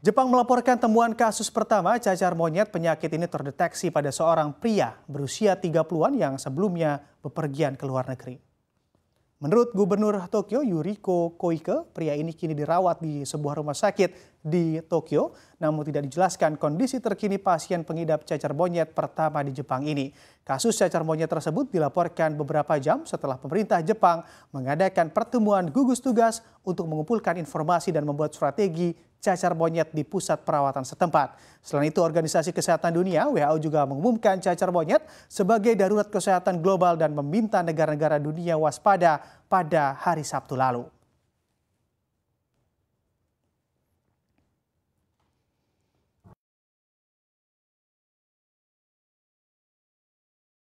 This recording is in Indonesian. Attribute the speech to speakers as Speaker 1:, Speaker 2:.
Speaker 1: Jepang melaporkan temuan kasus pertama cacar monyet penyakit ini terdeteksi pada seorang pria berusia 30-an yang sebelumnya bepergian ke luar negeri. Menurut Gubernur Tokyo Yuriko Koike, pria ini kini dirawat di sebuah rumah sakit di Tokyo, namun tidak dijelaskan kondisi terkini pasien pengidap cacar monyet pertama di Jepang ini. Kasus cacar monyet tersebut dilaporkan beberapa jam setelah pemerintah Jepang mengadakan pertemuan gugus tugas untuk mengumpulkan informasi dan membuat strategi cacar monyet di pusat perawatan setempat. Selain itu, Organisasi Kesehatan Dunia (WHO) juga mengumumkan cacar monyet sebagai darurat kesehatan global dan meminta negara-negara dunia waspada pada hari Sabtu lalu.